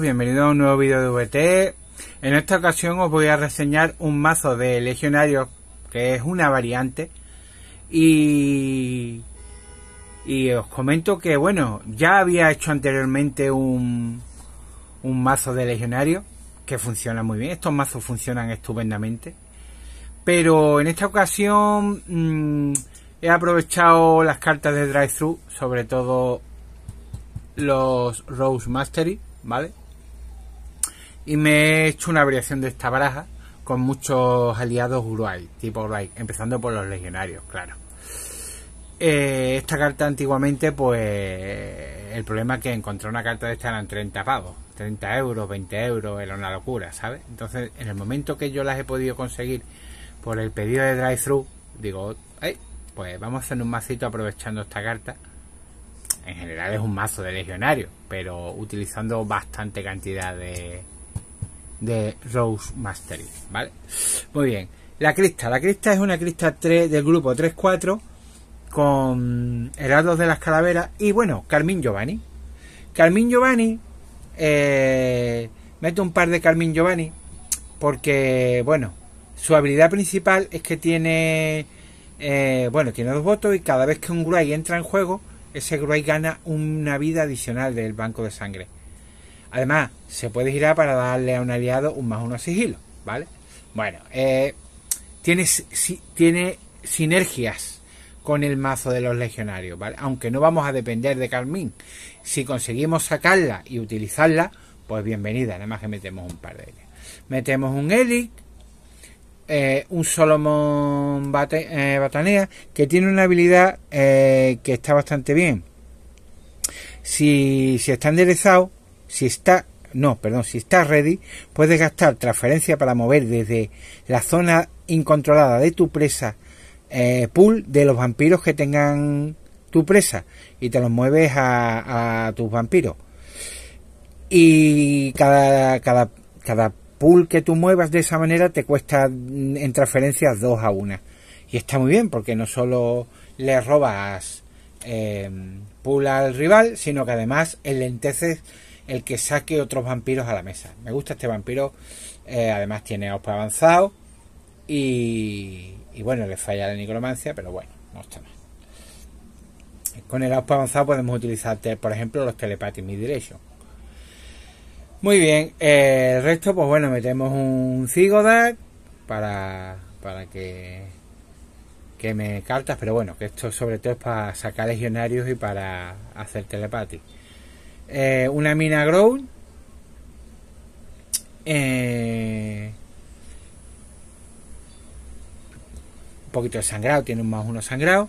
bienvenidos a un nuevo vídeo de VT. En esta ocasión os voy a reseñar un mazo de legionarios que es una variante y, y os comento que bueno, ya había hecho anteriormente un, mazo de legionarios que funciona muy bien, estos mazos funcionan estupendamente, pero en esta ocasión mm, he aprovechado las cartas de drive-thru, sobre todo los Rose Mastery ¿vale? Y me he hecho una variación de esta baraja con muchos aliados Uruguay, tipo Uruguay, empezando por los legionarios, claro. Eh, esta carta antiguamente, pues el problema es que encontré una carta de esta eran 30 pavos, 30 euros, 20 euros, era una locura, ¿sabes? Entonces, en el momento que yo las he podido conseguir por el pedido de drive-thru, digo, pues vamos a hacer un macito aprovechando esta carta en general es un mazo de legionario, pero utilizando bastante cantidad de, de Rose Mastery, ¿vale? Muy bien. La crista, la crista es una crista 3 del grupo 3-4 con Heraldos de las Calaveras y bueno, Carmín Giovanni. Carmín Giovanni, eh, mete un par de Carmín Giovanni porque, bueno, su habilidad principal es que tiene, eh, bueno, tiene dos votos y cada vez que un Gruai entra en juego, ese Gruay gana una vida adicional del banco de sangre. Además, se puede girar para darle a un aliado un más uno sigilo, ¿vale? Bueno, eh, tiene, tiene sinergias con el mazo de los legionarios, ¿vale? Aunque no vamos a depender de Carmín. Si conseguimos sacarla y utilizarla, pues bienvenida, nada más que metemos un par de ellas. Metemos un Elite, eh, un Solomon bate, eh, Batanea que tiene una habilidad eh, que está bastante bien. Si, si, está enderezado, si está, no, perdón, si está ready, puedes gastar transferencia para mover desde la zona incontrolada de tu presa pool de los vampiros que tengan tu presa y te los mueves a, a tus vampiros. Y cada, cada, cada pool que tú muevas de esa manera te cuesta mm, en transferencias 2 a 1. Y está muy bien porque no solo le robas eh, al rival, sino que además lentece el que saque otros vampiros a la mesa. Me gusta este vampiro, eh, además tiene ospa avanzado y, bueno, le falla la necromancia, pero bueno, no está mal. Con el AOP avanzado podemos utilizar, por ejemplo, los telepathy Midiration muy bien, eh, el resto, pues bueno, metemos un Zigodak para, para que que me cartas, pero bueno, que esto sobre todo es para sacar legionarios y para hacer telepati eh, una mina Grown. Eh, un poquito de sangrado, tiene más uno sangrado.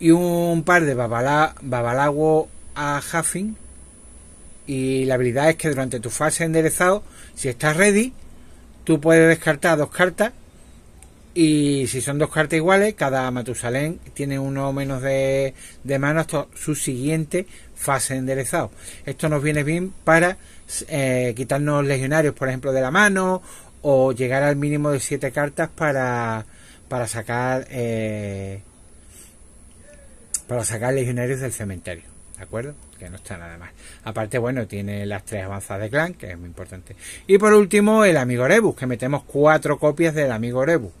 Y un par de babala, babalago a Huffing y la habilidad es que durante tu fase enderezado, si estás ready, tú puedes descartar dos cartas. Y si son dos cartas iguales, cada Matusalén tiene uno menos de, de mano hasta su siguiente fase enderezado. Esto nos viene bien para eh, quitarnos legionarios, por ejemplo, de la mano o llegar al mínimo de siete cartas para, para sacar eh, para sacar legionarios del cementerio. ¿de acuerdo? Que no está nada más Aparte, bueno, tiene las tres avanzas de clan, que es muy importante. Y por último, el amigo Rebus, que metemos cuatro copias del amigo Rebus.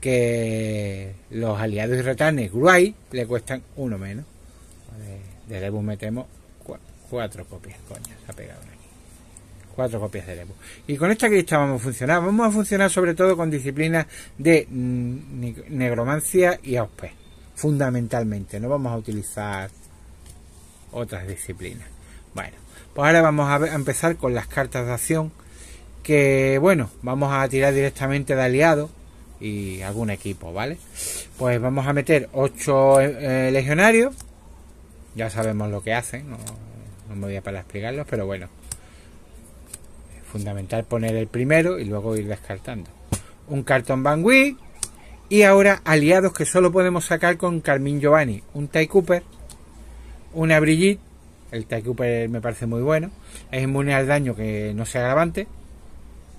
Que los aliados y retanes Gruay le cuestan uno menos. De, Rebus metemos cuatro, copias, coño, se ha pegado aquí. Cuatro copias de Rebus. Y con esta crista vamos a funcionar. Vamos a funcionar sobre todo con disciplinas de mm, negromancia y auspés. fundamentalmente. No vamos a utilizar otras disciplinas. Bueno, pues ahora vamos a, empezar con las cartas de acción. Que bueno, vamos a tirar directamente de aliado y algún equipo, ¿vale? Pues vamos a meter 8 eh, eh, legionarios. Ya sabemos lo que hacen, no, me voy a para explicarlos, pero bueno. Es fundamental poner el primero y luego ir descartando. Un cartón Bangui. Y ahora aliados que solo podemos sacar con Carmín Giovanni. Un Ty Cooper una Brigitte, el TIE me parece muy bueno. Es inmune al daño que no sea agravante.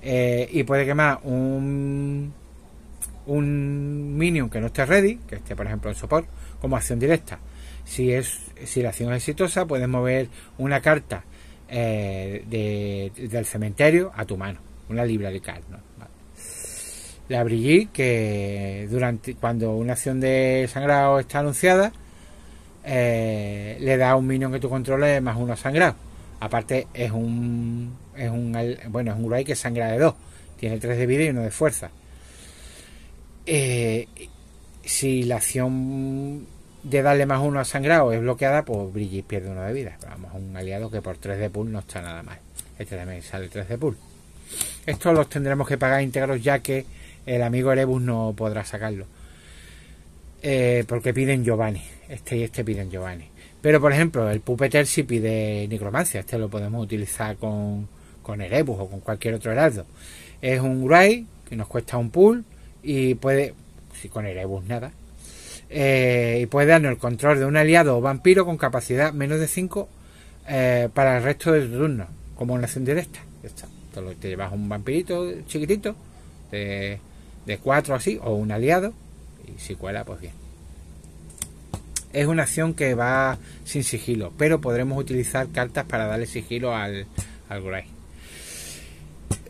Eh, y puede quemar un, un minion que no esté ready, que esté por ejemplo en support, como acción directa. Si, es, si la acción es exitosa, puedes mover una carta eh, de, del cementerio a tu mano, una libra de carne. La Brigitte, que durante, cuando una acción de sangrado está anunciada, eh, le da a un minion que tú controles más uno sangrado. Aparte es un es un bueno es un Urai que sangra de dos, tiene tres de vida y uno de fuerza. Eh, si la acción de darle más uno a sangrado es bloqueada, pues Brigitte pierde uno de vida. Vamos, un aliado que por tres de pool no está nada mal. Este también sale tres de pool. Estos los tendremos que pagar íntegros ya que el amigo Erebus no podrá sacarlo. Eh, porque piden Giovanni. Este y este piden Giovanni. Pero, por ejemplo, el Puppeter si pide Necromancia. Este lo podemos utilizar con, con Erebus o con cualquier otro heraldo. Es un Gray que nos cuesta un pool y puede, si con Erebus nada, eh, y puede darnos el control de un aliado o vampiro con capacidad menos de 5 eh, para el resto de tu turno, como una acción directa. está. Te llevas un vampirito chiquitito de, de 4 así o un aliado si cuela, pues bien. Es una acción que va sin sigilo, pero podremos utilizar cartas para darle sigilo al, al Gray.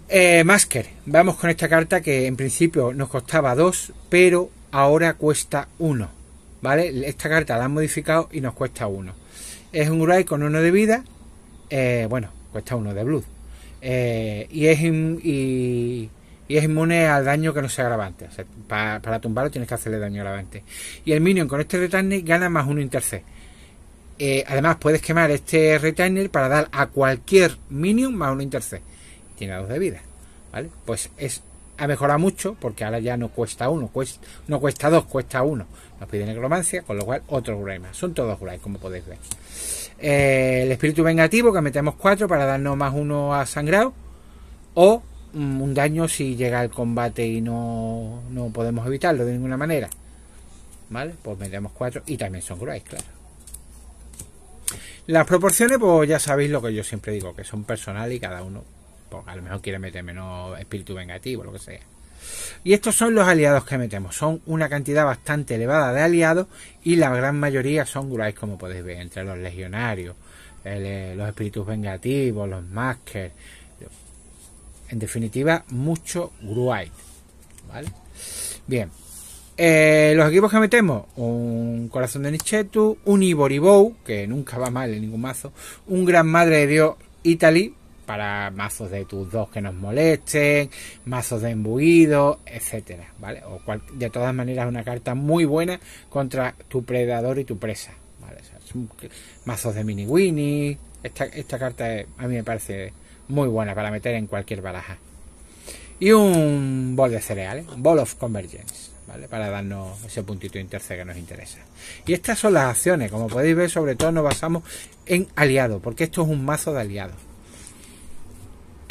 Eh, Masker, vamos con esta carta que en principio nos costaba 2, pero ahora cuesta 1. ¿Vale? Esta carta la han modificado y nos cuesta 1. Es un Gray con 1 de vida. Eh, bueno, cuesta 1 de Blood. Eh, y es. y y es inmune al daño que no sea agravante. O sea, para, para, tumbarlo tienes que hacerle daño agravante. Y el minion con este retainer gana más uno intercept. Eh, además, puedes quemar este retainer para dar a cualquier minion más uno intercept. Tiene dos de vida. ¿Vale? Pues es ha mejorado mucho porque ahora ya no cuesta uno, no cuesta dos, cuesta uno. Nos pide necromancia, con lo cual otro problema. Son todos Grey, como podéis ver. Eh, el espíritu vengativo, que metemos cuatro para darnos más uno a sangrado. O Mm, un daño si llega al combate y no, no podemos evitarlo de ninguna manera. ¿Vale? Pues metemos 4 y también son graves, claro. Las proporciones, pues ya sabéis lo que yo siempre digo, que son personal y cada uno pues, a lo mejor quiere meter menos espíritu vengativo, lo que sea. Y estos son los aliados que metemos. Son una cantidad bastante elevada de aliados y la gran mayoría son Gruais, como podéis ver, entre los legionarios, eh, los espíritus vengativos, los maskers, en definitiva, mucho Gruite. ¿Vale? Bien. Eh, los equipos que metemos, un corazón de Nichetu, un Iboribou, que nunca va mal en ningún mazo, un Gran Madre de Dios Italy, para mazos de tus dos que nos molesten, mazos de embuido, etcétera, ¿vale? O cual, de todas maneras una carta muy buena contra tu predador y tu presa, ¿vale? mazos de mini winnie, esta carta eh, a mí me parece muy buena para meter en cualquier baraja. Y un bol de cereales, un bol of convergence, ¿vale? Para darnos ese puntito interce que nos interesa. Y estas son las acciones, como podéis ver, sobre todo nos basamos en aliado, porque esto es un mazo de aliados.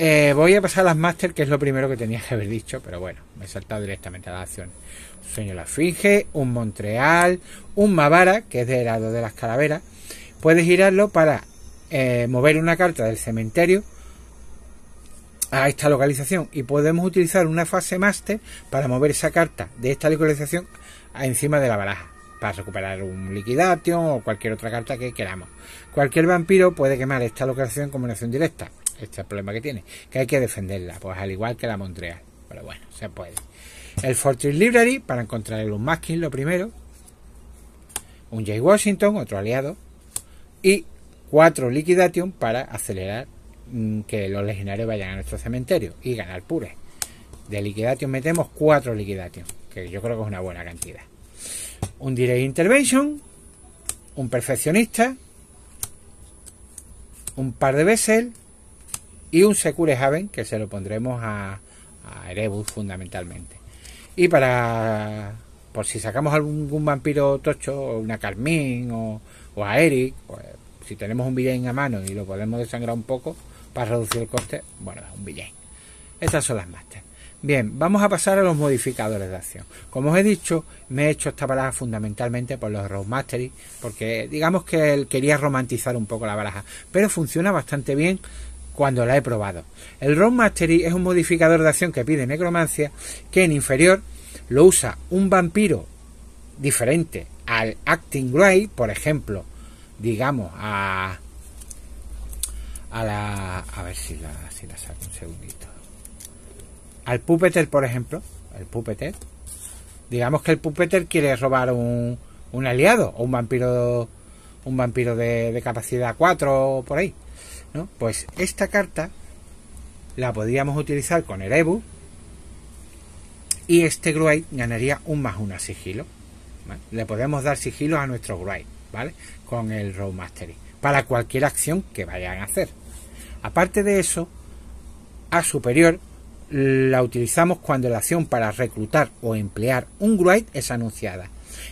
Eh, voy a pasar a las Master, que es lo primero que tenía que haber dicho, pero bueno, me he saltado directamente a las acciones. Un sueño la Finge, un Montreal, un Mavara, que es de lado de las calaveras. Puedes girarlo para eh, mover una carta del cementerio a esta localización y podemos utilizar una fase master para mover esa carta de esta localización a encima de la baraja para recuperar un liquidation o cualquier otra carta que queramos. Cualquier vampiro puede quemar esta localización en combinación directa. Este es el problema que tiene, que hay que defenderla, pues al igual que la Montreal. Pero bueno, se puede. El Fortress Library para encontrar el Unmasking, lo primero. Un Jay Washington, otro aliado. Y cuatro Liquidation para acelerar Mm, que los legionarios vayan a nuestro cementerio y ganar pure De liquidatio metemos 4 liquidatio que yo creo que es una buena cantidad. Un direct intervention, un perfeccionista, un par de Bessel y un Secure Haven, que se lo pondremos a, a Erebus fundamentalmente. Y para, por si sacamos algún vampiro tocho, una Carmín o, a Eric, pues, si tenemos un villain a mano y lo podemos desangrar un poco, para reducir el coste, bueno, es un billete. Estas son las máster. Bien, vamos a pasar a los modificadores de acción. Como os he dicho, me he hecho esta baraja fundamentalmente por los Mastery, porque digamos que él quería romantizar un poco la baraja, pero funciona bastante bien cuando la he probado. El Mastery es un modificador de acción que pide necromancia, que en inferior lo usa un vampiro diferente al Acting gray por ejemplo, digamos a a ver si la, si la saco un segundito. Al Puppeter, por ejemplo. El Digamos que el Puppeter quiere robar un, un aliado o un vampiro. Un vampiro de, capacidad 4 o por ahí. ¿no? Pues esta carta la podríamos utilizar con el Ebu. Y este Gruay ganaría un más una sigilo. Le podemos dar sigilo a nuestro Gruay, ¿vale? Con el Road Mastery. Para cualquier acción que vayan a hacer. Aparte de eso, A superior la utilizamos cuando la acción para reclutar o emplear un Gruite es anunciada.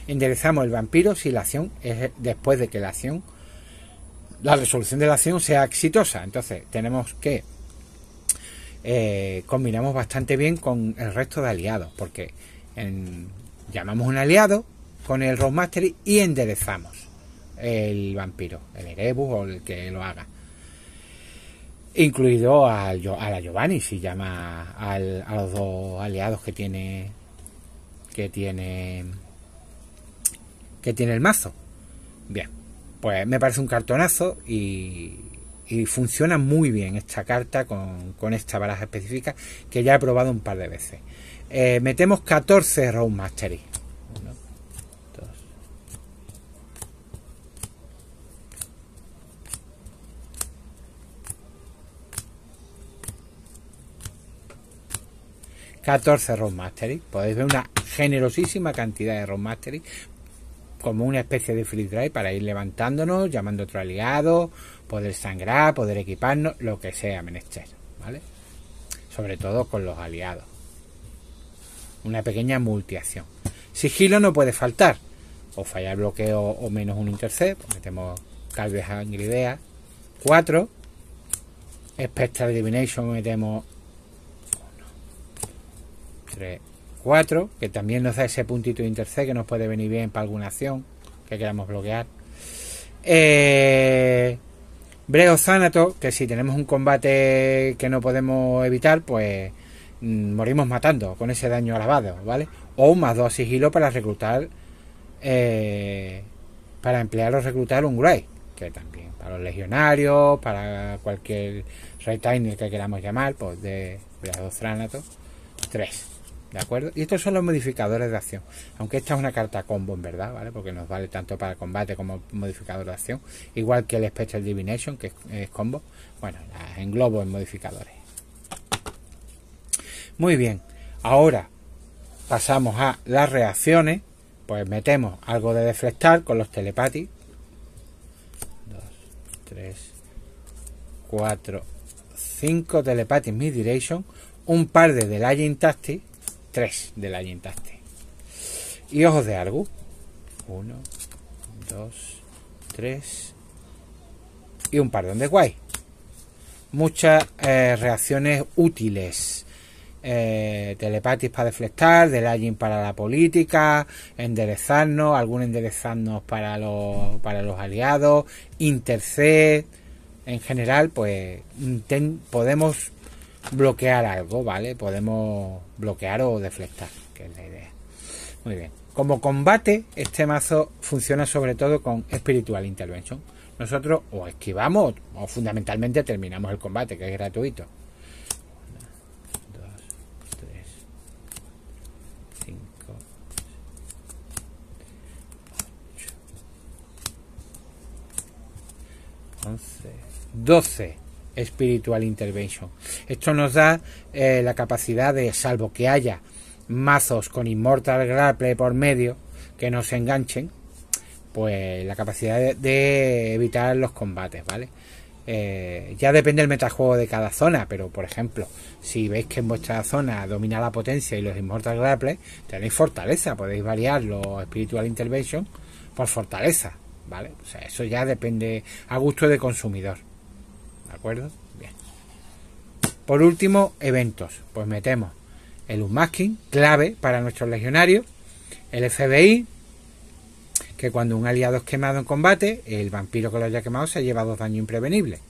Enderezamos el vampiro si la acción es después de que la acción, la resolución de la acción sea exitosa. Entonces tenemos que eh, combinamos bastante bien con el resto de aliados, porque llamamos un aliado con el Roadmaster y enderezamos el vampiro, el Erebus o el que lo haga incluido al, a la Giovanni, si llama al, a los dos aliados que tiene que tiene que tiene el mazo. Bien, pues me parece un cartonazo y, y funciona muy bien esta carta con, con, esta baraja específica que ya he probado un par de veces. Eh, metemos 14 Road 14 ROM Podéis ver una generosísima cantidad de ROM como una especie de free drive para ir levantándonos, llamando a otro aliado, poder sangrar, poder equiparnos, lo que sea menester, ¿vale? Sobre todo con los aliados. Una pequeña multiacción. Sigilo no puede faltar. O fallar bloqueo o menos un intercept. Pues metemos Calves idea 4. Spectral Divination metemos 4, que también nos da ese puntito de interc que nos puede venir bien para alguna acción que queramos bloquear. Eh, Breo Zanato, que si tenemos un combate que no podemos evitar, pues mm, morimos matando con ese daño alabado, ¿vale? O más dos sigilo para reclutar, eh, para emplear o reclutar un Grey, que también para los legionarios, para cualquier retainer que queramos llamar, pues de Breo Zanato, 3. ¿De acuerdo? Y estos son los modificadores de acción. Aunque esta es una carta combo, en verdad, ¿vale? Porque nos vale tanto para combate como modificador de acción. Igual que el Spectral Divination, que es, combo. Bueno, la englobo en modificadores. Muy bien. Ahora pasamos a las reacciones. Pues metemos algo de deflectar con los telepatis. 2, 3, 4, 5 telepatis mid Direction Un par de Delaying Tactics 3 del tacte Y ojos de algo 1, 2, 3 y un par de guay. Muchas eh, reacciones útiles. Eh, telepatis para deflectar, Delayin para la política, enderezarnos, algún enderezarnos para los, para los aliados, interced. En general, pues podemos bloquear algo, ¿vale? Podemos bloquear o deflectar, que es la idea. Muy bien. Como combate, este mazo funciona sobre todo con Spiritual Intervention. Nosotros o esquivamos o fundamentalmente terminamos el combate, que es gratuito. 1, 2, 3, 5, 8, 11, 12 Spiritual Intervention. Esto nos da eh, la capacidad de, salvo que haya mazos con Immortal Grapple por medio que nos enganchen, pues la capacidad de, evitar los combates, ¿vale? Eh, ya depende el metajuego de cada zona, pero por ejemplo, si veis que en vuestra zona domina la potencia y los Immortal Grapple, tenéis fortaleza, podéis variar los Spiritual Intervention por fortaleza, ¿vale? O sea, eso ya depende a gusto de consumidor, ¿de acuerdo? Bien. Por último, eventos. Pues metemos el unmasking, clave para nuestros legionarios, el FBI, que cuando un aliado es quemado en combate, el vampiro que lo haya quemado se lleva dos daños imprevenibles.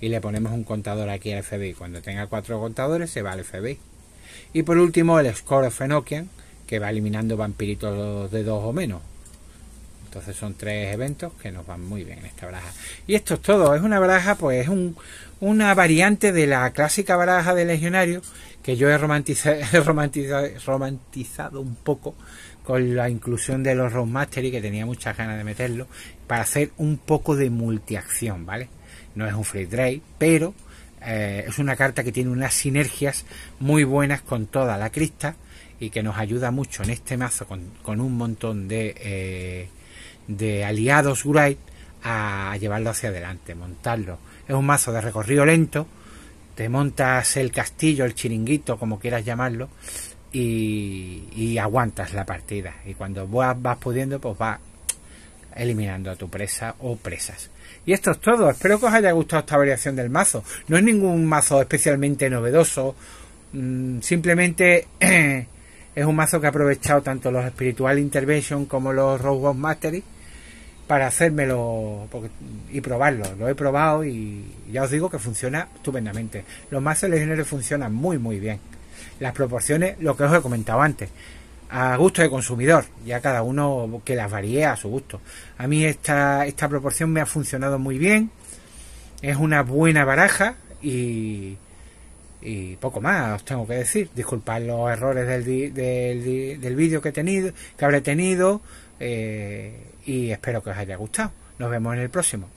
Y le ponemos un contador aquí al FBI. Cuando tenga cuatro contadores, se va al FBI. Y por último, el score of Enochian, que va eliminando vampiritos de dos o menos. Entonces son tres eventos que nos van muy bien en esta baraja. Y esto es todo. Es una baraja, pues es un, una variante de la clásica baraja de legionario que yo he, romantizado un poco con la inclusión de los Roadmaster y que tenía muchas ganas de meterlo para hacer un poco de multiacción, ¿vale? No es un free trade, pero eh, es una carta que tiene unas sinergias muy buenas con toda la crista y que nos ayuda mucho en este mazo con, un montón de, eh, aliados wright a llevarlo hacia adelante, montarlo. Es un mazo de recorrido lento, te montas el castillo, el chiringuito, como quieras llamarlo, y, aguantas la partida. Y cuando vas, vas pudiendo, pues va eliminando a tu presa o presas. Y esto es todo. Espero que os haya gustado esta variación del mazo. No es ningún mazo especialmente novedoso. Mm, simplemente es un mazo que ha aprovechado tanto los Spiritual Intervention como los Robot Mastery para hacérmelo y probarlo. Lo he probado y ya os digo que funciona estupendamente. Los mazos legionarios funcionan muy, muy bien. Las proporciones, lo que os he comentado antes, a gusto de consumidor, ya cada uno que las varíe a su gusto. A mí esta, esta proporción me ha funcionado muy bien. Es una buena baraja y, poco más os tengo que decir. Disculpad los errores del, del, del vídeo que he tenido, que habré tenido. Eh, y espero que os haya gustado. Nos vemos en el próximo.